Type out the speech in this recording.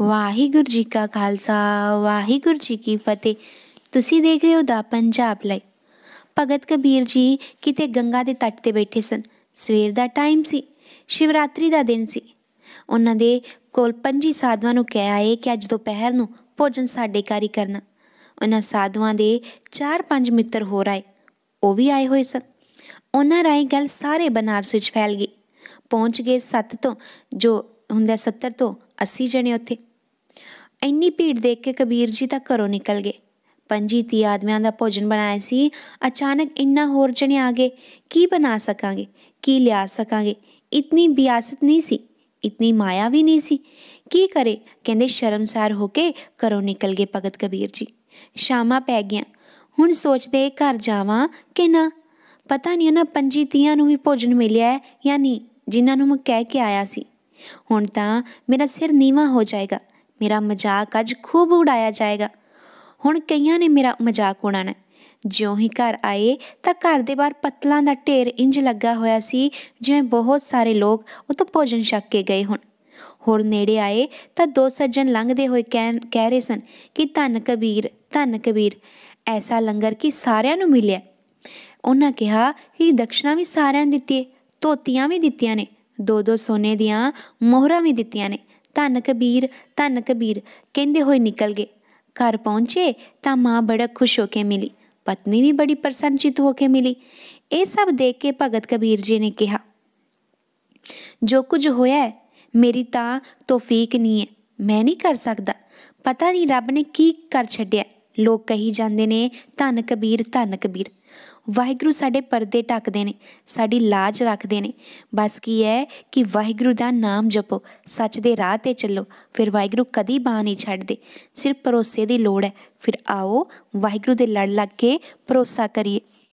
ਵਾਹਿਗੁਰੂ ਜੀ ਕਾ ਖਾਲਸਾ ਵਾਹਿਗੁਰੂ ਜੀ ਕੀ ਫਤਿਹ ਤੁਸੀਂ ਦੇਖ ਰਹੇ ਹੋ ਦਾ ਪੰਜਾਬ ਲਈ ਭਗਤ ਕਬੀਰ ਜੀ ਕਿਤੇ ਗੰਗਾ ਦੇ ਤੱਟ ਤੇ ਬੈਠੇ ਸਨ ਸਵੇਰ ਦਾ ਟਾਈਮ ਸੀ ਸ਼ਿਵਰਾਤਰੀ ਦਾ ਦਿਨ ਸੀ ਉਹਨਾਂ ਦੇ ਕੋਲ ਪੰਜੀ ਸਾਧਵਾਂ ਨੂੰ ਕਹਿ ਆਏ ਕਿ ਅੱਜ ਦੁਪਹਿਰ ਨੂੰ ਭੋਜਨ ਸਾਡੇ ਘਰ ਹੀ ਕਰਨਾ ਉਹਨਾਂ ਸਾਧਵਾਂ ਦੇ ਚਾਰ ਪੰਜ ਮਿੱਤਰ ਹੋਰ ਆਏ ਉਹ ਵੀ ਆਏ ਹੋਏ ਸਨ ਉਹਨਾਂ ਰਾਈ ਗੱਲ ਸਾਰੇ ਬਨਾਰਸ ਵਿੱਚ ਫੈਲ ਗਈ ਪਹੁੰਚ ਗਏ 7 ਤੋਂ ਜੋ ਹੁੰਦਾ 70 ਤੋਂ 80 ਜਣੇ ਉੱਥੇ ਇੰਨੀ ਭੀੜ ਦੇਖ ਕੇ ਕਬੀਰ ਜੀ ਤਾਂ ਘਰੋਂ ਨਿਕਲ ਗਏ ਪੰਜੀ ਤੀ ਆਦਮੀਆਂ ਦਾ ਭੋਜਨ ਬਣਾਇਆ ਸੀ ਅਚਾਨਕ ਇੰਨਾ ਹੋਰ ਜਣੇ ਆ ਗਏ ਕੀ ਬਣਾ ਸਕਾਂਗੇ ਕੀ ਲਿਆ ਸਕਾਂਗੇ ਇਤਨੀ ਬਿਆਸਤ ਨਹੀਂ ਸੀ ਇਤਨੀ ਮਾਇਆ ਵੀ ਨਹੀਂ ਸੀ ਕੀ ਕਰੇ ਕਹਿੰਦੇ ਸ਼ਰਮਸਾਰ ਹੋ ਕੇ ਘਰੋਂ ਨਿਕਲ ਗਏ ਭਗਤ ਕਬੀਰ ਜੀ ਸ਼ਾਮਾਂ ਪੈ ਗਈਆਂ ਹੁਣ ਸੋਚਦੇ ਘਰ ਜਾਵਾਂ ਕਿ ਨਾ ਪਤਾ ਨਹੀਂ ਨਾ ਪੰਜੀ ਤੀਆਂ ਨੂੰ ਵੀ ਭੋਜਨ ਮਿਲਿਆ ਹੈ ਜਾਂ ਨਹੀਂ ਜਿਨ੍ਹਾਂ ਨੂੰ ਮੈਂ ਕਹਿ ਕੇ ਆਇਆ ਸੀ ਹੁਣ ਤਾਂ ਮੇਰਾ ਸਿਰ ਨੀਵਾ ਹੋ ਜਾਏਗਾ ਮੇਰਾ ਮਜ਼ਾਕ ਅੱਜ ਖੂਬ ਉਡਾਇਆ ਜਾਏਗਾ ਹੁਣ ਕਈਆਂ ਨੇ ਮੇਰਾ ਮਜ਼ਾਕ ਉਡਾਣਾ ਜਿਉਂ ਹੀ ਘਰ ਆਏ ਤਾਂ ਘਰ ਦੇ ਬਾਹਰ ਪਤਲਾਂ ਦਾ ਢੇਰ ਇੰਜ ਲੱਗਾ ਹੋਇਆ ਸੀ ਜਿਵੇਂ ਬਹੁਤ ਸਾਰੇ ਲੋਕ ਉਤੋਂ ਭੋਜਨ ਛੱਕ ਕੇ ਗਏ ਹੋਣ ਹੋਰ ਨੇੜੇ ਆਏ ਤਾਂ ਦੋ ਸੱਜਣ ਲੰਘਦੇ ਹੋਏ ਕਹਿ ਰਹੇ ਸਨ ਕਿ ਧੰਨ ਕਬੀਰ ਧੰਨ ਕਬੀਰ ਐਸਾ ਲੰਗਰ ਕਿ ਸਾਰਿਆਂ ਨੂੰ ਮਿਲਿਆ ਉਹਨਾਂ ਕਿਹਾ ਕਿ ਦਕਸ਼ਨਾ ਵੀ ਸਾਰਿਆਂ ਨੂੰ ਦਿੱਤੀ ਧੋਤੀਆਂ ਵੀ ਦਿੱਤੀਆਂ ਨੇ ਦੋ ਦੋ ਸੋਨੇ ਦੀਆਂ ਮੋਹਰਾਂ ਵੀ ਦਿੱਤੀਆਂ ਨੇ ਧੰਨ ਕਬੀਰ ਧੰਨ ਕਬੀਰ ਕਹਿੰਦੇ ਹੋਏ ਨਿਕਲ ਗਏ ਘਰ ਪਹੁੰਚੇ ਤਾਂ ਮਾਂ ਬੜਾ ਖੁਸ਼ ਹੋ ਕੇ ਮਿਲੀ ਪਤਨੀ ਵੀ ਬੜੀ ਪ੍ਰਸੰਨਚਿਤ ਹੋ ਕੇ ਮਿਲੀ ਇਹ ਸਭ ਦੇਖ ਕੇ ਭਗਤ ਕਬੀਰ ਜੀ ਨੇ ਕਿਹਾ ਜੋ ਕੁਝ ਹੋਇਆ ਹੈ ਮੇਰੀ ਤਾਂ ਤੋਫੀਕ ਨਹੀਂ ਹੈ ਮੈਂ ਨਹੀਂ ਕਰ ਸਕਦਾ ਪਤਾ ਨਹੀਂ ਰੱਬ ਨੇ ਕੀ ਕਰ ਛੱਡਿਆ ਲੋਕ ਕਹੀ ਜਾਂਦੇ ਨੇ ਧੰਨ ਕਬੀਰ ਧੰਨ ਕਬੀਰ ਵਾਹਿਗੁਰੂ ਸਾਡੇ ਪਰਦੇ ਟੱਕਦੇ ਨੇ ਸਾਡੀ ਲਾਜ ਰੱਖਦੇ ਨੇ ਬਸ ਕੀ ਹੈ ਕਿ ਵਾਹਿਗੁਰੂ ਦਾ ਨਾਮ ਜਪੋ ਸੱਚ ਦੇ ਰਾਹ ਤੇ ਚੱਲੋ ਫਿਰ ਵਾਹਿਗੁਰੂ ਕਦੀ ਬਾਹ ਨਹੀਂ ਛੱਡਦੇ ਸਿਰਫ ਪਰੋਸੇ ਦੀ ਲੋੜ ਹੈ ਫਿਰ ਆਓ ਵਾਹਿਗੁਰੂ ਦੇ ਲੜ ਲੱਗ ਕੇ ਭਰੋਸਾ ਕਰੀਏ